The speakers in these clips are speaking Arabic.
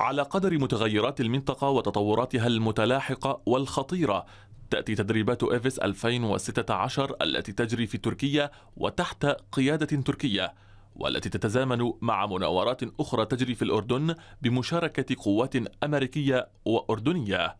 على قدر متغيرات المنطقة وتطوراتها المتلاحقة والخطيرة تأتي تدريبات إيفيس 2016 التي تجري في تركيا وتحت قيادة تركية والتي تتزامن مع مناورات أخرى تجري في الأردن بمشاركة قوات أمريكية وأردنية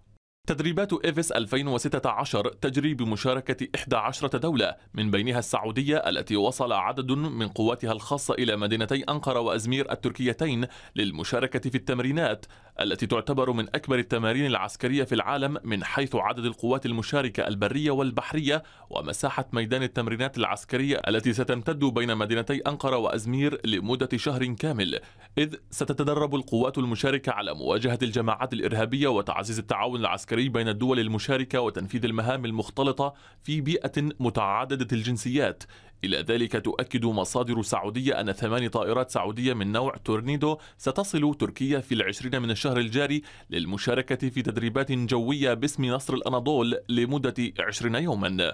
تدريبات إيفس 2016 تجري بمشاركة 11 دولة من بينها السعودية التي وصل عدد من قواتها الخاصة إلى مدينتي أنقرة وأزمير التركيتين للمشاركة في التمرينات التي تعتبر من أكبر التمارين العسكرية في العالم من حيث عدد القوات المشاركة البرية والبحرية ومساحة ميدان التمرينات العسكرية التي ستمتد بين مدينتي أنقرة وأزمير لمدة شهر كامل إذ ستتدرب القوات المشاركة على مواجهة الجماعات الإرهابية وتعزيز التعاون العسكري البشري بين الدول المشاركة وتنفيذ المهام المختلطة في بيئة متعددة الجنسيات إلى ذلك تؤكد مصادر سعودية أن ثمان طائرات سعودية من نوع تورنيدو ستصل تركيا في العشرين من الشهر الجاري للمشاركة في تدريبات جوية باسم نصر الأناضول لمدة عشرين يوما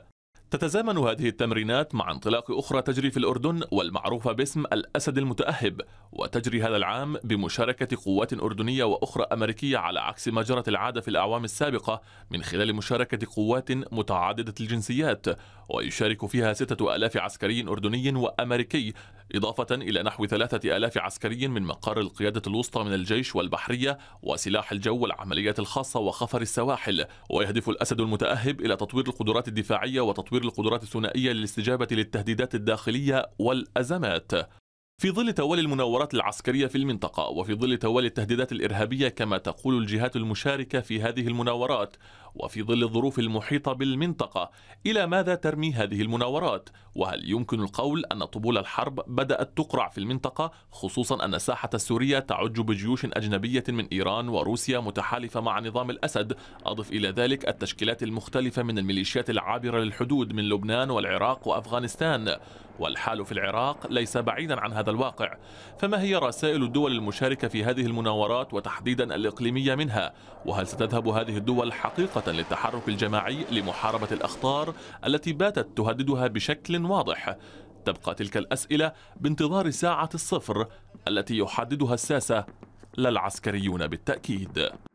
تتزامن هذه التمرينات مع انطلاق أخرى تجري في الأردن والمعروفة باسم الأسد المتأهب وتجري هذا العام بمشاركة قوات أردنية وأخرى أمريكية على عكس ما جرت العادة في الأعوام السابقة من خلال مشاركة قوات متعددة الجنسيات ويشارك فيها ستة ألاف عسكري أردني وأمريكي إضافة إلى نحو ثلاثة ألاف عسكري من مقر القيادة الوسطى من الجيش والبحرية وسلاح الجو والعمليات الخاصة وخفر السواحل ويهدف الأسد المتأهب إلى تطوير القدرات الدفاعية وتطوير القدرات الثنائية للاستجابة للتهديدات الداخلية والأزمات في ظل توالي المناورات العسكرية في المنطقة وفي ظل توالي التهديدات الإرهابية كما تقول الجهات المشاركة في هذه المناورات وفي ظل الظروف المحيطة بالمنطقة إلى ماذا ترمي هذه المناورات؟ وهل يمكن القول أن طبول الحرب بدأت تقرع في المنطقة خصوصا أن الساحة السورية تعج بجيوش أجنبية من إيران وروسيا متحالفة مع نظام الأسد أضف إلى ذلك التشكيلات المختلفة من الميليشيات العابرة للحدود من لبنان والعراق وأفغانستان والحال في العراق ليس بعيدا عن هذا هذا الواقع فما هي رسائل الدول المشاركة في هذه المناورات وتحديدا الإقليمية منها وهل ستذهب هذه الدول حقيقة للتحرك الجماعي لمحاربة الأخطار التي باتت تهددها بشكل واضح تبقى تلك الأسئلة بانتظار ساعة الصفر التي يحددها الساسة لا العسكريون بالتأكيد